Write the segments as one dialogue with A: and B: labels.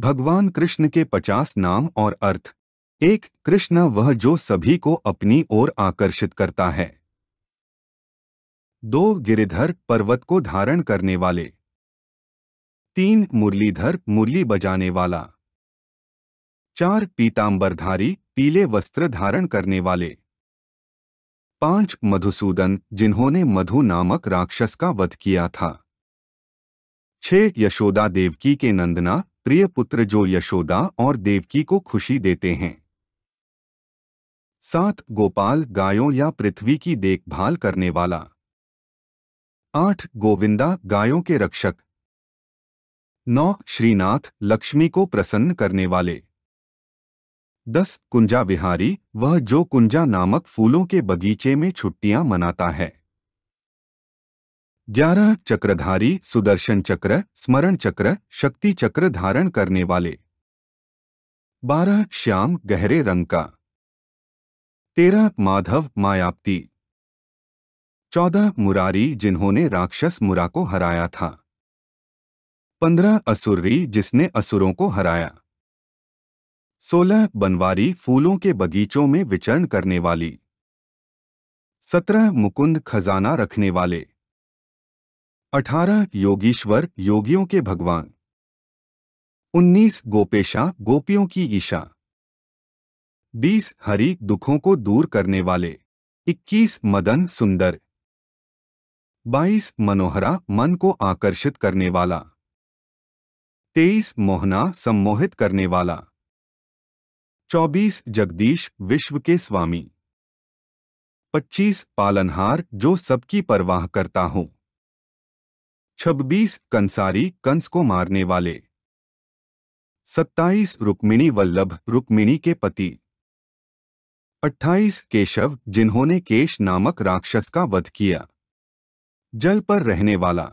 A: भगवान कृष्ण के पचास नाम और अर्थ एक कृष्ण वह जो सभी को अपनी ओर आकर्षित करता है दो गिरिधर पर्वत को धारण करने वाले तीन मुरलीधर मुरली बजाने वाला चार पीताम्बरधारी पीले वस्त्र धारण करने वाले पांच मधुसूदन जिन्होंने मधु नामक राक्षस का वध किया था छह यशोदा देवकी के नंदना प्रिय पुत्र जो यशोदा और देवकी को खुशी देते हैं सात गोपाल गायों या पृथ्वी की देखभाल करने वाला आठ गोविंदा गायों के रक्षक नौ श्रीनाथ लक्ष्मी को प्रसन्न करने वाले दस कुंजा विहारी वह जो कुंजा नामक फूलों के बगीचे में छुट्टियां मनाता है ग्यारह चक्रधारी सुदर्शन चक्र स्मरण चक्र शक्ति चक्र धारण करने वाले बारह श्याम गहरे रंग का तेरह माधव मायाप्ती चौदह मुरारी जिन्होंने राक्षस मुरा को हराया था पंद्रह असुरी जिसने असुरों को हराया सोलह बनवारी फूलों के बगीचों में विचरण करने वाली सत्रह मुकुंद खजाना रखने वाले अठारह योगीश्वर योगियों के भगवान उन्नीस गोपेशा गोपियों की ईशा बीस हरि दुखों को दूर करने वाले इक्कीस मदन सुंदर बाईस मनोहरा मन को आकर्षित करने वाला तेईस मोहना सम्मोहित करने वाला चौबीस जगदीश विश्व के स्वामी पच्चीस पालनहार जो सबकी परवाह करता हूं छब्बीस कंसारी कंस को मारने वाले सत्ताईस रुक्मिणी वल्लभ रुक्मिणी के पति अट्ठाईस केशव जिन्होंने केश नामक राक्षस का वध किया जल पर रहने वाला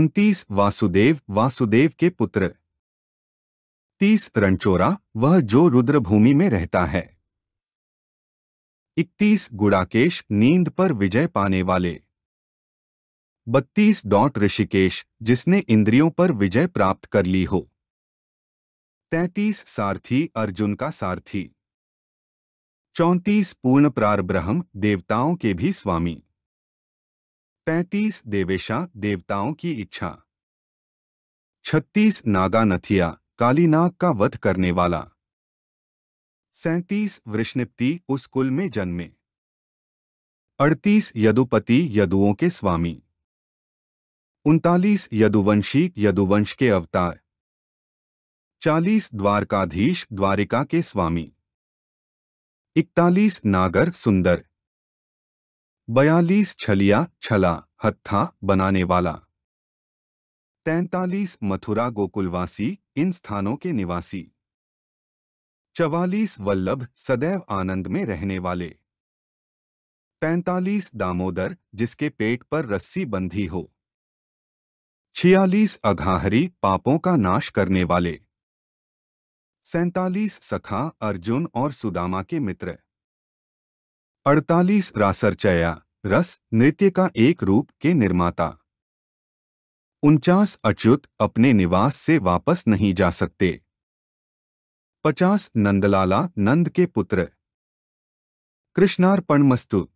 A: उनतीस वासुदेव वासुदेव के पुत्र तीस रणचोरा वह जो रुद्रभूमि में रहता है इकतीस गुड़ाकेश नींद पर विजय पाने वाले बत्तीस डॉट ऋषिकेश जिसने इंद्रियों पर विजय प्राप्त कर ली हो तैतीस सारथी अर्जुन का सारथी चौंतीस पूर्ण प्रार ब्रह्म देवताओं के भी स्वामी पैंतीस देवेशा देवताओं की इच्छा छत्तीस नागानथिया कालीनाग का वध करने वाला सैतीस वृष्णिप्ति उस कुल में जन्मे अड़तीस यदुपति यदुओं के स्वामी उनतालीस यदुवंशी यदुवंश के अवतार चालीस द्वारकाधीश द्वारिका के स्वामी इकतालीस नागर सुंदर बयालीस छलिया छला हत्था बनाने वाला तैतालीस मथुरा गोकुलवासी इन स्थानों के निवासी चवालीस वल्लभ सदैव आनंद में रहने वाले पैंतालीस दामोदर जिसके पेट पर रस्सी बंधी हो छियालीस अघाहरी पापों का नाश करने वाले सैतालीस सखा अर्जुन और सुदामा के मित्र अड़तालीस रासरचया रस नृत्य का एक रूप के निर्माता उनचास अच्युत अपने निवास से वापस नहीं जा सकते पचास नंदलाला नंद के पुत्र कृष्णार्पणमस्तु